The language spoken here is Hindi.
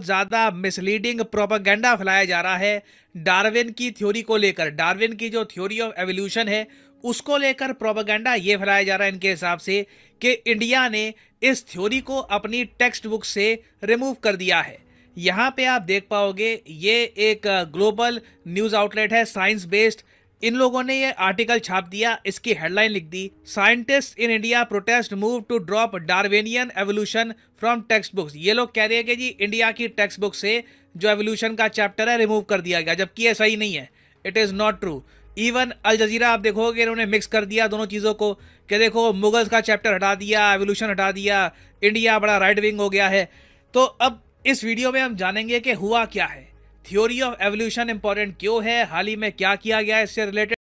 बहुत ज़्यादा मिसलीडिंग प्रोपागेंडा फैलाया जा रहा है डार्विन की थ्योरी को लेकर डार्विन की जो थ्योरी ऑफ एवोल्यूशन है उसको लेकर प्रोपागेंडा ये फैलाया जा रहा है इनके हिसाब से कि इंडिया ने इस थ्योरी को अपनी टेक्स्ट बुक से रिमूव कर दिया है यहाँ पे आप देख पाओगे ये एक ग्लोबल न्यूज़ आउटलेट है साइंस बेस्ड इन लोगों ने ये आर्टिकल छाप दिया इसकी हेडलाइन लिख दी scientist in India protest move to drop Darwinian evolution from textbooks ये लोग कह रहे हैं कि जी इंडिया की टेक्स्ट बुक से जो एवोल्यूशन का चैप्टर है रिमूव कर दिया गया जबकि ऐसा सही नहीं है it is not true even Al Jazeera आप देखोगे इन्होंने मिक्स कर दिया दोनों चीज़ों को कि देखो मुगल्स का चैप्टर हटा दिया एवोल्यूशन हटा दिया इंडिया बड़ा राइट विंग हो गया है तो अब इस वीडियो में हम जानेंगे कि हुआ क्या है थ्योरी ऑफ एवोल्यूशन इंपॉर्टेंट क्यों है हाल ही में क्या किया गया इससे रिलेटेड